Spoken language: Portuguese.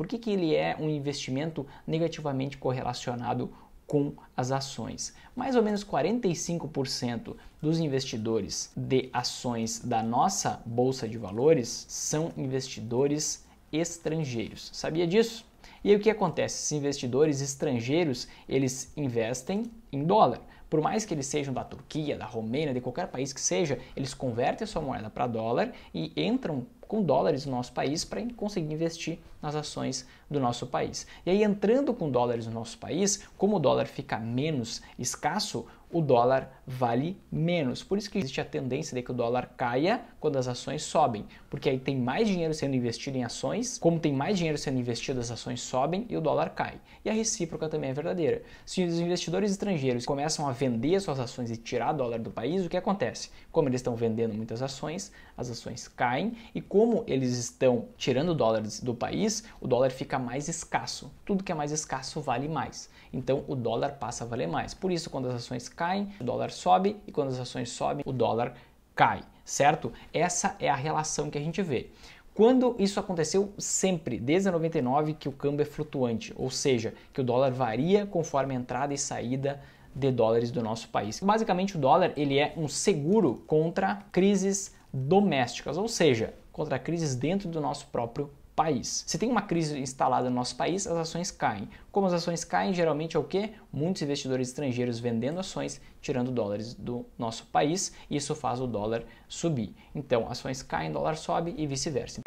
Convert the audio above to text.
Por que, que ele é um investimento negativamente correlacionado com as ações. Mais ou menos 45% dos investidores de ações da nossa bolsa de valores são investidores estrangeiros. Sabia disso? E aí, o que acontece? Esses investidores estrangeiros, eles investem em dólar. Por mais que eles sejam da Turquia, da Romênia, de qualquer país que seja, eles convertem sua moeda para dólar e entram com dólares no nosso país para conseguir investir nas ações do nosso país. E aí, entrando com dólares no nosso país, como o dólar fica menos escasso, o dólar vale menos. Por isso que existe a tendência de que o dólar caia quando as ações sobem, porque aí tem mais dinheiro sendo investido em ações, como tem mais dinheiro sendo investido, as ações sobem e o dólar cai. E a recíproca também é verdadeira. Se os investidores estrangeiros estrangeiros começam a vender suas ações e tirar dólar do país, o que acontece? Como eles estão vendendo muitas ações, as ações caem e como eles estão tirando dólares do país, o dólar fica mais escasso. Tudo que é mais escasso vale mais. Então o dólar passa a valer mais. Por isso, quando as ações caem, o dólar sobe e quando as ações sobem, o dólar cai, certo? Essa é a relação que a gente vê. Quando isso aconteceu? Sempre, desde 99 que o câmbio é flutuante, ou seja, que o dólar varia conforme a entrada e saída de dólares do nosso país. Basicamente, o dólar ele é um seguro contra crises domésticas, ou seja, contra crises dentro do nosso próprio país. Se tem uma crise instalada no nosso país, as ações caem. Como as ações caem, geralmente é o que? Muitos investidores estrangeiros vendendo ações, tirando dólares do nosso país, e isso faz o dólar subir. Então, ações caem, dólar sobe e vice-versa.